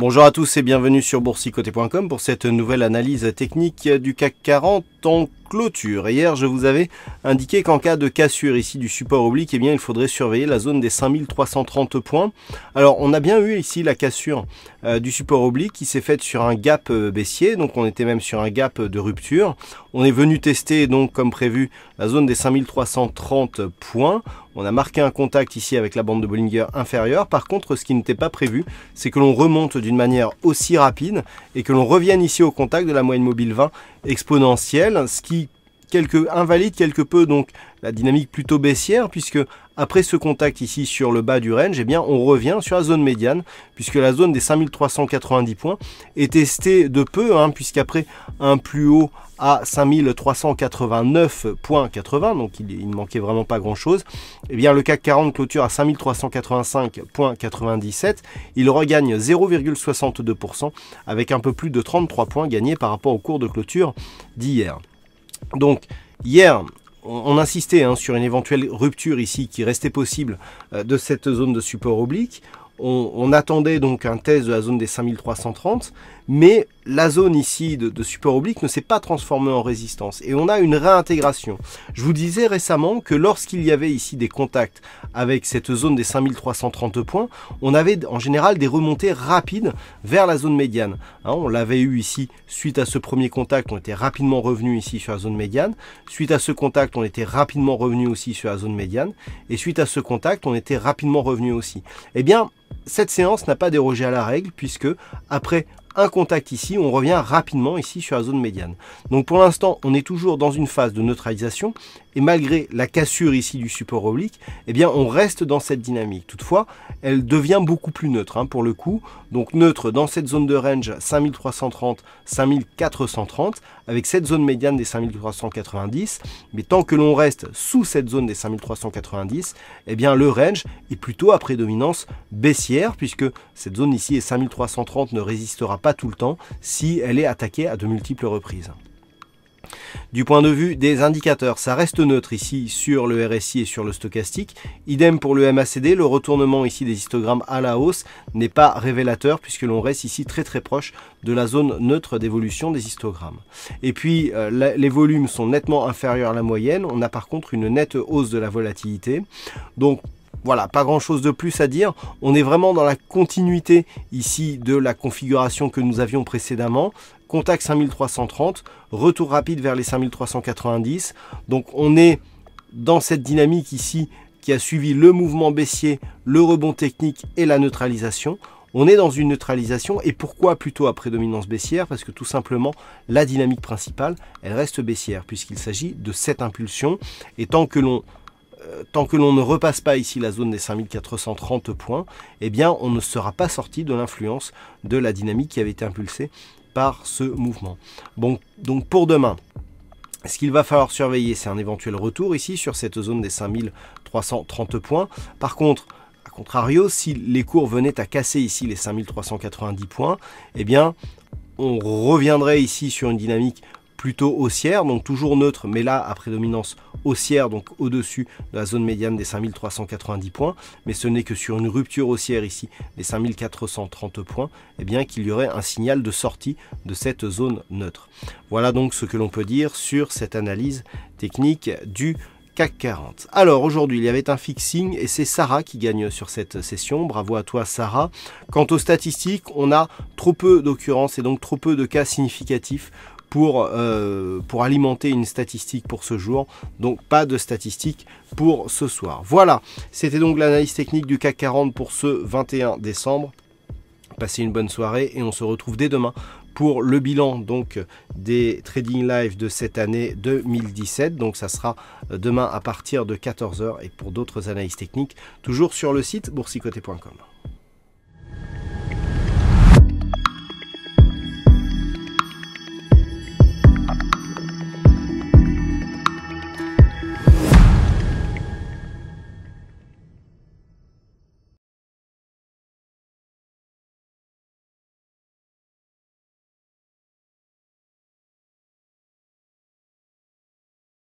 Bonjour à tous et bienvenue sur boursicoté.com pour cette nouvelle analyse technique du CAC 40 clôture. hier, je vous avais indiqué qu'en cas de cassure ici du support oblique, eh bien, il faudrait surveiller la zone des 5330 points. Alors, on a bien eu ici la cassure euh, du support oblique qui s'est faite sur un gap euh, baissier, donc on était même sur un gap de rupture. On est venu tester, donc, comme prévu, la zone des 5330 points. On a marqué un contact ici avec la bande de Bollinger inférieure. Par contre, ce qui n'était pas prévu, c'est que l'on remonte d'une manière aussi rapide et que l'on revienne ici au contact de la moyenne mobile 20 exponentielle, ce qui invalide quelque peu donc la dynamique plutôt baissière puisque après ce contact ici sur le bas du range, eh bien on revient sur la zone médiane puisque la zone des 5390 points est testée de peu hein, puisqu'après un plus haut à 5389.80 donc il, ne manquait vraiment pas grand chose, et eh bien le CAC 40 clôture à 5385.97, il regagne 0,62% avec un peu plus de 33 points gagnés par rapport au cours de clôture d'hier. Donc hier, on, insistait hein, sur une éventuelle rupture ici qui restait possible euh, de cette zone de support oblique. On, on, attendait donc un test de la zone des 5330, mais la zone ici de, support oblique ne s'est pas transformée en résistance et on a une réintégration. Je vous disais récemment que lorsqu'il y avait ici des contacts avec cette zone des 5330 points, on avait en général des remontées rapides vers la zone médiane. Hein. on l'avait eu ici suite à ce premier contact, on était rapidement revenu ici sur la zone médiane. Suite à ce contact, on était rapidement revenu aussi sur la zone médiane. Et suite à ce contact, on était rapidement revenu aussi. Eh bien, cette séance n'a pas dérogé à la règle puisque après un contact ici, on revient rapidement ici sur la zone médiane. Donc pour l'instant, on est toujours dans une phase de neutralisation et malgré la cassure ici du support oblique, eh bien on reste dans cette dynamique. Toutefois, elle devient beaucoup plus neutre hein, pour le coup. Donc neutre dans cette zone de range 5330, 5430 avec cette zone médiane des 5390. Mais tant que l'on reste sous cette zone des 5390, eh bien le range est plutôt à prédominance baissière puisque cette zone ici est 5330 ne résistera pas tout le temps si elle est attaquée à de multiples reprises. Du point de vue des indicateurs, ça reste neutre ici sur le RSI et sur le stochastique. Idem pour le MACD, le retournement ici des histogrammes à la hausse n'est pas révélateur puisque l'on reste ici très très proche de la zone neutre d'évolution des histogrammes. Et puis euh, les volumes sont nettement inférieurs à la moyenne, on a par contre une nette hausse de la volatilité. Donc voilà, pas grand chose de plus à dire. On est vraiment dans la continuité ici de la configuration que nous avions précédemment. Contact 5330, retour rapide vers les 5390. Donc on est dans cette dynamique ici qui a suivi le mouvement baissier, le rebond technique et la neutralisation. On est dans une neutralisation et pourquoi plutôt à prédominance baissière Parce que tout simplement la dynamique principale, elle reste baissière puisqu'il s'agit de cette impulsion et tant que l'on euh, tant que l'on ne repasse pas ici la zone des 5430 points, eh bien, on ne sera pas sorti de l'influence de la dynamique qui avait été impulsée par ce mouvement. Bon, donc pour demain, ce qu'il va falloir surveiller, c'est un éventuel retour ici sur cette zone des 5330 points. Par contre, à contrario, si les cours venaient à casser ici les 5390 points, eh bien, on reviendrait ici sur une dynamique plutôt haussière, donc toujours neutre, mais là à prédominance haussière, donc au-dessus de la zone médiane des 5390 points, mais ce n'est que sur une rupture haussière ici, des 5430 points, et eh bien qu'il y aurait un signal de sortie de cette zone neutre. Voilà donc ce que l'on peut dire sur cette analyse technique du CAC 40. Alors aujourd'hui, il y avait un fixing et c'est Sarah qui gagne sur cette session. Bravo à toi Sarah. Quant aux statistiques, on a trop peu d'occurrences et donc trop peu de cas significatifs pour, euh, pour alimenter une statistique pour ce jour. Donc pas de statistique pour ce soir. Voilà, c'était donc l'analyse technique du CAC 40 pour ce 21 décembre. Passez une bonne soirée et on se retrouve dès demain pour le bilan donc des trading live de cette année 2017 donc ça sera euh, demain à partir de 14h et pour d'autres analyses techniques toujours sur le site boursicoté.com